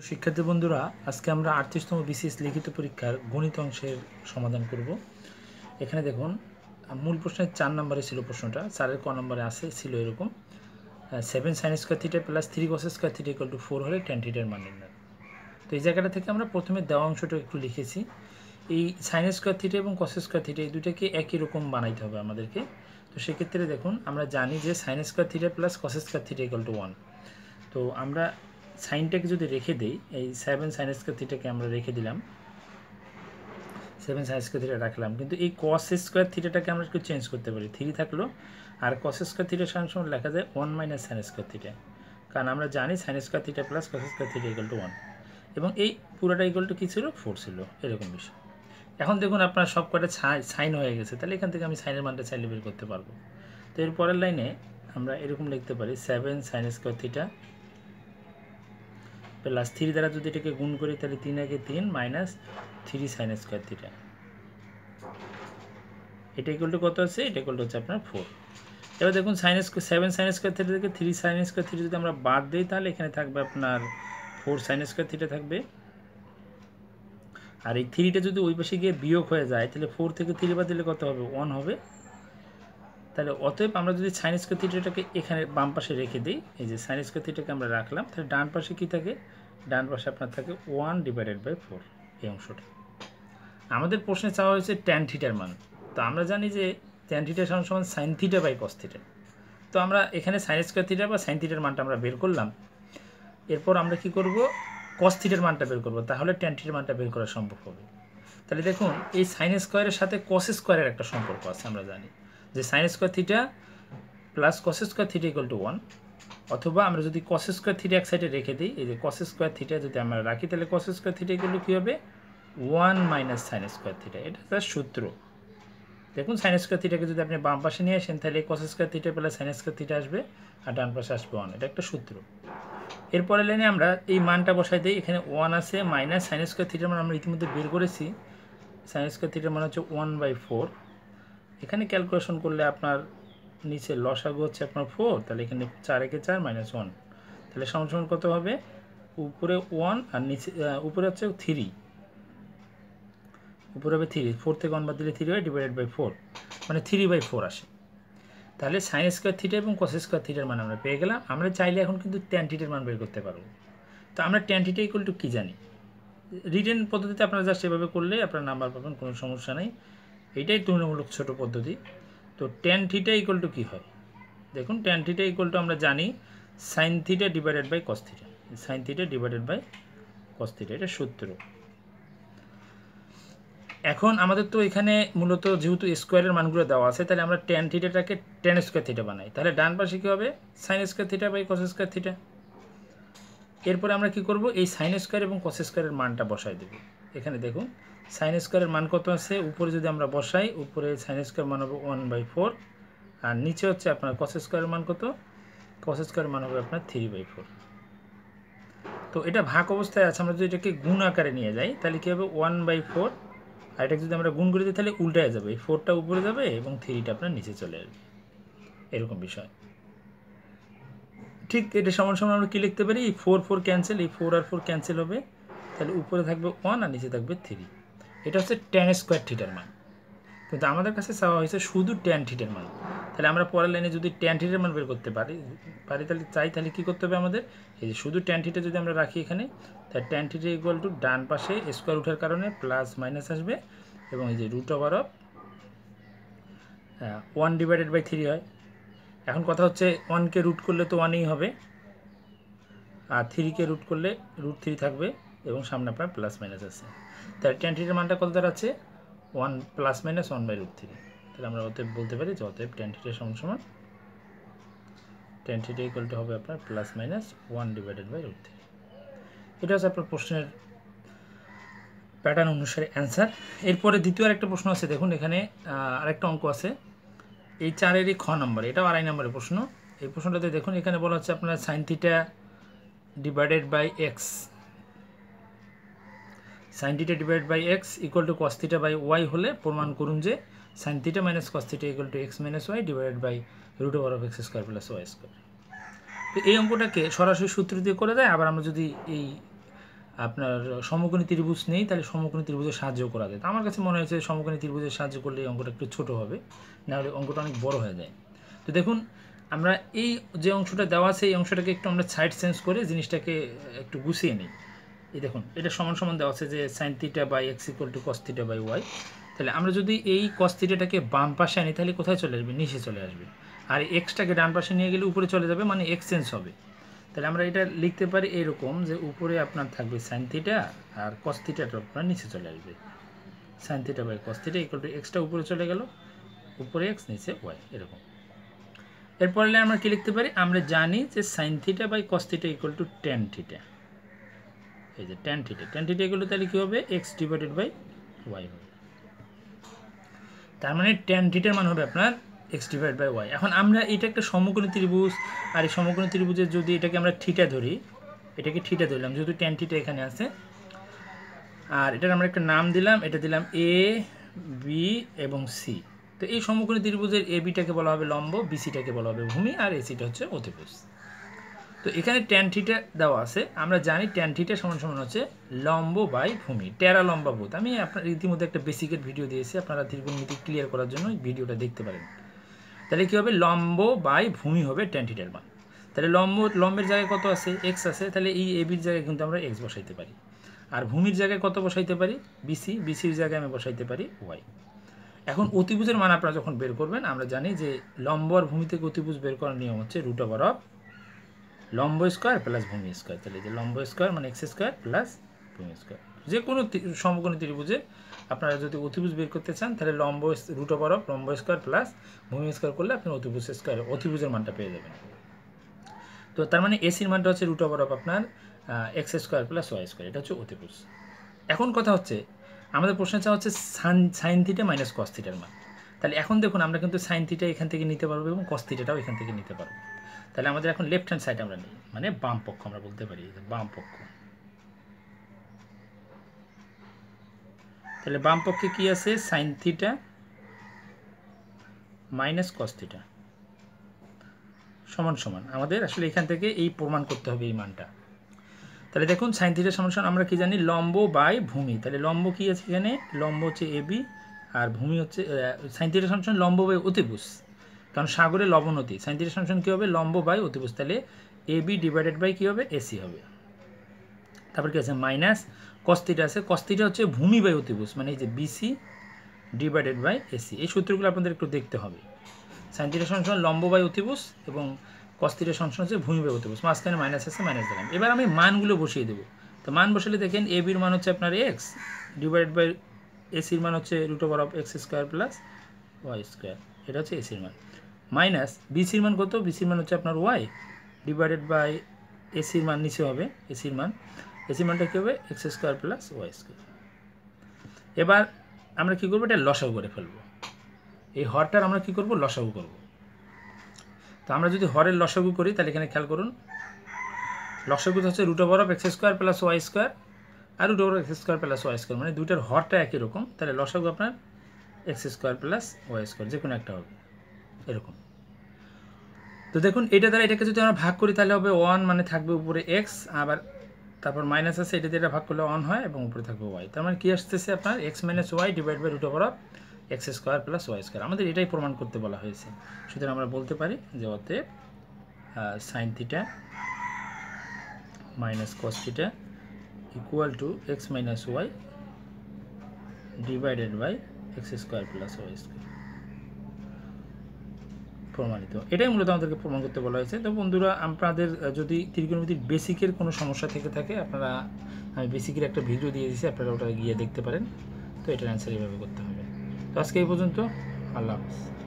তো শিক্ষার্থী বন্ধুরা আজকে আমরা আটত্রিশতম বিশেষ লিখিত পরীক্ষার গণিত অংশের সমাধান করব এখানে দেখুন মূল প্রশ্নের চার নম্বরে ছিল প্রশ্নটা চারের ক নম্বরে আছে ছিল এরকম seven sine square theta plus three cos square theta equal to four হলে টেন থিটার মান নির্ণয় তো এই জায়গাটা থেকে আমরা প্রথমে দেওয়া অংশটা একটু লিখেছি এই সাইন স্কোয়ার থিটা এবং কস স্কোয়ার থিটা এই দুটাকে একই রকম বানাইতে হবে আমাদেরকে তো সেক্ষেত্রে দেখুন আমরা জানি যে sine square theta plus cos square theta equal to one তো আমরা সাইনটাকে যদি রেখে দেই এই সেভেন সাইন স্কোয়ার থিটাকে আমরা রেখে দিলাম সেভেন সাইন স্কোয়ার থিটা রাখলাম কিন্তু এই কস স্কোয়ার থিটাটাকে আমরা একটু চেঞ্জ করতে পারি থ্রি থাকলো আর কস স্কোয়ার থিটা সময় লেখা যায় one minus sine square theta কারণ আমরা জানি sine square theta plus cos square theta equal to one এবং এই পুরোটা ইকুয়াল টু কী ছিল ফোর ছিল এরকম বিষয় এখন দেখুন আপনার সব কটা সাইন হয়ে গেছে তাহলে এখান থেকে আমি সাইনের মানটা চাইলে বের করতে পারবো তো এর পরের লাইনে আমরা এরকম লিখতে পারি seven sine square theta plus three দ্বারা যদি এটাকে গুণ করি তাহলে তিন একে তিন মাইনাস থ্রি সাইন স্কোয়ার থ্রিটা এটা ইকুয়াল কত আছে এটা ইকুয়াল হচ্ছে আপনার ফোর এবার দেখুন sine square seven sine square three থেকে থ্রি সাইন স্কোয়ার থ্রি যদি আমরা বাদ দিই তাহলে এখানে থাকবে আপনার ফোর সাইন স্কোয়ার থ্রিটা থাকবে আর এই থ্রিটা যদি ওই পাশে গিয়ে বিয়োগ হয়ে যায় তাহলে ফোর থেকে থ্রি বাদ দিলে কত হবে ওয়ান হবে তাহলে অতএব আমরা যদি সাইন স্কোয়ার এখানে বাম পাশে রেখে দিই এই যে সাইনিস স্কোয়ার আমরা রাখলাম তাহলে ডান পাশে কী থাকে ডান পাশে আপনার থাকে ওয়ান ডিভাইডেড বাই ফোর এই অংশটা আমাদের প্রশ্নে চাওয়া হয়েছে ট্যান থিটার মান তো আমরা জানি যে ট্যান থিটার সমান সমান sine theta by cos theta তো আমরা এখানে সাইনিস স্কোয়ার থিটা বা সাইন থিটার মানটা আমরা বের করলাম এরপর আমরা কি করব কস থিটার মানটা বের করব তাহলে ট্যান থিটার মানটা বের করা সম্ভব হবে তাহলে দেখুন এই সাইন স্কোয়ারের সাথে কস স্কোয়ারের একটা সম্পর্ক আছে আমরা জানি যে sine square theta plus cos square theta equal to one অথবা আমরা যদি কস স্কোয়ার থিটা এক সাইডে রেখে দিই এই যে কস স্কোয়ার থিটা যদি আমরা রাখি তাহলে cos square theta equal to কী হবে one minus sine square theta এটা তার সূত্র দেখুন সাইন স্কোয়ার থিটাকে যদি আপনি বাম পাশে নিয়ে আসেন তাহলে কস স্কোয়ার থিটা পেলে সাইন স্কোয়ার থিটা আসবে আর ডান পাশে আসবে ওয়ান এটা একটা সূত্র এরপরে লাইনে আমরা এই মানটা বসাই দিই এখানে ওয়ান আছে মাইনাস সাইন স্কোয়ার থিটার মানে আমরা ইতিমধ্যে বের করেছি সাইন স্কোয়ার থিটার মানে হচ্ছে ওয়ান বাই ফোর এখানে ক্যালকুলেশন করলে আপনার নিচে লসাগু হচ্ছে আপনার ফোর তাহলে এখানে চার একে চার মাইনাস ওয়ান তাহলে সমসমান কত হবে উপরে ওয়ান আর নিচে উপরে হচ্ছে থ্রি উপরে হবে থ্রি ফোর থেকে ওয়ান বাদ দিলে থ্রি হয় ডিভাইডেড বাই ফোর মানে থ্রি বাই ফোর আসে তাহলে সাইন স্কোয়ার থিটা এবং কস স্কোয়ার থিটার মান আমরা পেয়ে গেলাম আমরা চাইলে এখন কিন্তু ট্যান থিটার মান বের করতে পারবো তো আমরা ট্যান থিটা ইকুয়াল টু কী জানি রিটেন পদ্ধতিতে আপনারা যা সেভাবে করলে আপনার নাম্বার পাবেন কোনো সমস্যা নেই এইটাই তুলনামূলক ছোট পদ্ধতি তো টেন থিটা ইকুয়াল টু কী হয় দেখুন টেন থিটা ইকুয়াল টু আমরা জানি sine theta divided by cos theta sine theta divided by cos theta এটা সূত্র এখন আমাদের তো এখানে মূলত যেহেতু স্কোয়ারের মানগুলো দেওয়া আছে তাহলে আমরা টেন থিটাটাকে টেন স্কোয়ার থিটা বানাই তাহলে ডান পাশে কী হবে sine square theta by cos square theta এরপরে আমরা কি করব এই সাইন স্কোয়ার এবং কস স্কোয়ারের মানটা বসাই দেবো এখানে দেখুন সাইন স্কোয়ারের মান কত আছে উপরে যদি আমরা বসাই উপরে সাইন স্কোয়ার মান হবে ওয়ান বাই ফোর আর নিচে হচ্ছে আপনার কস স্কোয়ারের মান কত কস স্কোয়ারের মান হবে আপনার থ্রি বাই ফোর তো এটা ভাগ অবস্থায় আছে আমরা যদি এটাকে গুণ আকারে নিয়ে যাই তাহলে কী হবে ওয়ান বাই ফোর আর এটাকে যদি আমরা গুণ করে দিই তাহলে উল্টায় যাবে এই ফোরটা উপরে যাবে এবং থ্রিটা আপনার নিচে চলে আসবে এরকম বিষয় ঠিক এটা সমান সমান আমরা কী লিখতে পারি ফোর ফোর ক্যান্সেল এই ফোর আর ফোর ক্যান্সেল হবে তাহলে উপরে থাকবে ওয়ান আর নিচে থাকবে থ্রি এটা হচ্ছে টেন স্কোয়ার থিটার মান কিন্তু আমাদের কাছে চাওয়া হয়েছে শুধু টেন থিটার মান তাহলে আমরা পরের লাইনে যদি টেন থিটার মান বের করতে পারি পারি তাহলে চাই তাহলে কী করতে হবে আমাদের এই যে শুধু টেন থিটা যদি আমরা রাখি এখানে তাহলে টেন থিটা ইকুয়াল টু ডান পাশে স্কোয়ার উঠার কারণে প্লাস মাইনাস আসবে এবং এই যে root over of one divided by three হয় এখন কথা হচ্ছে ওয়ানকে রুট করলে তো ওয়ানেই হবে আর থ্রিকে রুট করলে রুট থ্রি থাকবে এবং সামনে আপনার প্লাস মাইনাস আছে তাহলে টেন থিটার মানটা কত আছে one plus minus one by root three তাহলে আমরা অতএব বলতে পারি যে অতএব টেন থিটার সমান সমান টেন ইকুয়াল টু হবে আপনার plus minus one divided by root three এটা হচ্ছে আপনার প্রশ্নের প্যাটার্ন অনুসারে অ্যান্সার এরপরে দ্বিতীয় আরেকটা প্রশ্ন আছে দেখুন এখানে আরেকটা অঙ্ক আছে এই চারেরই খ নম্বর এটাও আড়াই নম্বরের প্রশ্ন এই প্রশ্নটাতে দেখুন এখানে বলা হচ্ছে আপনার sine theta divided by X sine theta divide by X equal to cos theta by Y হলে প্রমাণ করুন যে sine theta minus cos theta equal to x minus Y divide by root over of x square plus Y square তো এই অঙ্কটাকে সরাসরি সূত্র দিয়ে করে দেয় আবার আমরা যদি এই আপনার সমকোণী ত্রিভুজ নেই তাহলে সমকোণী ত্রিভুজের সাহায্য করা যায় তো আমার কাছে মনে হয়েছে সমকোণী ত্রিভুজের সাহায্য করলে এই অঙ্কটা একটু ছোটো হবে নাহলে অঙ্কটা অনেক বড় হয়ে যায় তো দেখুন আমরা এই যে অংশটা দেওয়া আছে এই অংশটাকে একটু আমরা সাইড চেঞ্জ করে জিনিসটাকে একটু গুছিয়ে নিই এই দেখুন এটা সমান সমান দেওয়া আছে যে sine theta by X equal to cos theta by Y তাহলে আমরা যদি এই কস্তিটাকে বাম পাশে আনি তাহলে কোথায় চলে আসবে নিচে চলে আসবে আর এক্সটাকে ডান পাশে নিয়ে গেলে উপরে চলে যাবে মানে এক্সচেঞ্জ হবে তাহলে আমরা এটা লিখতে পারি এরকম যে উপরে আপনার থাকবে সাইন থিটা আর কস্তিটাটা আপনার নিচে চলে আসবে sine theta by cos theta equal to এক্সটা উপরে চলে গেল উপরে এক্স নিচে ওয়াই এরকম এরপরে আমরা কী লিখতে পারি আমরা জানি যে sine theta by cos theta equal to tan theta এই যে টেন থিটা টেন থিটা এগুলো তাহলে কী হবে এক্স ডিভাইডেড বাই ওয়াই হবে তার মানে টেন থিটার মান হবে আপনার এক্স ডিভাইড বাই ওয়াই এখন আমরা এটা একটা সমকোণী ত্রিভুজ আর এই সমকোণী ত্রিভুজের যদি এটাকে আমরা থিটা ধরি এটাকে থিটা ধরলাম যেহেতু টেন থিটা এখানে আছে আর এটার আমরা একটা নাম দিলাম এটা দিলাম এ বি এবং সি তো এই সমকোণী ত্রিভুজের এ বিটাকে বলা হবে লম্ব বিসিটাকে বলা হবে ভূমি আর এসিটা হচ্ছে অতিভুজ তো এখানে ট্যান থিটা দেওয়া আছে আমরা জানি ট্যান থিটা সমান সমান হচ্ছে লম্ব বাই ভূমি টেরা লম্বা বোধ আমি আপনার ইতিমধ্যে একটা বেসিকের ভিডিও দিয়েছি আপনারা ত্রিকোণমিতি ক্লিয়ার করার জন্য ভিডিওটা দেখতে পারেন তাহলে কী হবে লম্ব বাই ভূমি হবে ট্যান থিটার মান তাহলে লম্ব লম্বের জায়গায় কত আছে এক্স আছে তাহলে এই এবির জায়গায় কিন্তু আমরা এক্স বসাইতে পারি আর ভূমির জায়গায় কত বসাইতে পারি বিসি বিসির জায়গায় আমি বসাইতে পারি ওয়াই এখন অতিভুজের মান আপনারা যখন বের করবেন আমরা জানি যে লম্ব আর ভূমি থেকে অতিভুজ বের করার নিয়ম হচ্ছে রুট ওভার অফ লম্ব স্কোয়ার প্লাস ভূমি স্কোয়ার তাহলে যে লম্ব স্কোয়ার মানে এক্স স্কোয়ার প্লাস ভূমি স্কোয়ার যে কোনো সমকোণী ত্রিভুজে আপনারা যদি অতিভুজ বের করতে চান তাহলে লম্ব রুট অফ অফ লম্ব স্কোয়ার প্লাস ভূমি স্কোয়ার করলে আপনি অতিভুজ স্কোয়ার অতিভুজের মানটা পেয়ে যাবেন তো তার মানে এসির মানটা হচ্ছে রুট অফ অফ আপনার x square plus Y square এটা হচ্ছে অতিভুজ এখন কথা হচ্ছে আমাদের প্রশ্ন চাওয়া হচ্ছে সান সাইন থিটা মাইনাস কস থিটার মান তাহলে এখন দেখুন আমরা কিন্তু সাইন থিটা এখান থেকে নিতে পারবো এবং কস থিটাটাও এখান থেকে নিতে পারবো তাহলে আমাদের এখন লেফট হ্যান্ড সাইড আমরা নিই মানে বাম পক্ষ আমরা বলতে পারি বাম পক্ষ তাহলে বাম পক্ষে কি আছে sine theta minus cos theta সমান সমান আমাদের আসলে এখান থেকে এই প্রমাণ করতে হবে এই মানটা তাহলে দেখুন সাইন থিটা সমান সমান আমরা কি জানি লম্ব বাই ভূমি তাহলে লম্ব কি আছে এখানে লম্ব হচ্ছে এবি আর ভূমি হচ্ছে সাইন থিটা সমান সমান লম্ব বাই অতিভুজ কারণ সাগরে লবণ অতি সাইন সংশন কী হবে লম্ব বাই অতিভুজ তাহলে এ বি ডিভাইডেড বাই কী হবে এসি হবে তারপর কী আছে মাইনাস কস্তিটা আছে কস্তিটা হচ্ছে ভূমি বাই অতিভুজ মানে এই যে বিসি ডিভাইডেড বাই এসি এই সূত্রগুলো আপনাদের একটু দেখতে হবে সাইন সংশন লম্ব বাই অতিভুজ এবং কস্তিটা সংশন হচ্ছে ভূমি বাই অতিভুজ মাঝখানে মাইনাস আছে মাইনাস দিলাম এবার আমি মানগুলো বসিয়ে দেবো তো মান বসালে দেখেন এ বির মান হচ্ছে আপনার এক্স ডিভাইডেড বাই এসির মান হচ্ছে root over of x square plus Y square এটা হচ্ছে এসির মান মাইনাস বিসির মান কত বিসির মান হচ্ছে আপনার ওয়াই ডিভাইডেড বাই এসির মান নিচে হবে এসির মান এসির মানটা কী হবে x square plus Y square এবার আমরা কী করবো এটা লসাও করে ফেলবো এই হরটার আমরা কী করব লসাগু করব তো আমরা যদি হরের লসাগু করি তাহলে এখানে খেয়াল করুন লসাগু হচ্ছে root over of x square plus Y square আর root over x square plus Y square মানে দুইটার হরটা একই রকম তাহলে লসাগু আপনার x square plus Y square যে কোনো একটা হবে এরকম তো দেখুন এটা দ্বারা এটাকে যদি আমরা ভাগ করি তাহলে হবে ওয়ান মানে থাকবে উপরে এক্স আবার তারপর মাইনাস আছে এটা দিয়ে ভাগ করলে অন হয় এবং উপরে থাকবে ওয়াই তার মানে কী আসতেছে আপনার x minus Y divide by root over of x square plus Y square আমাদের এটাই প্রমাণ করতে বলা হয়েছে সুতরাং আমরা বলতে পারি যে অতএব sine theta minus cos theta equal to x minus y divided by x square plus Y square প্রমাণিত এটাই মূলত আমাদেরকে প্রমাণ করতে বলা হয়েছে তো বন্ধুরা আপনাদের যদি ত্রিকোণমিতিক বেসিকের কোনো সমস্যা থেকে থাকে আপনারা আমি বেসিকের একটা ভিডিও দিয়ে দিয়েছি আপনারা ওটা গিয়ে দেখতে পারেন তো এটার অ্যান্সার এইভাবে করতে হবে তো আজকে এই পর্যন্ত আল্লাহ হাফিজ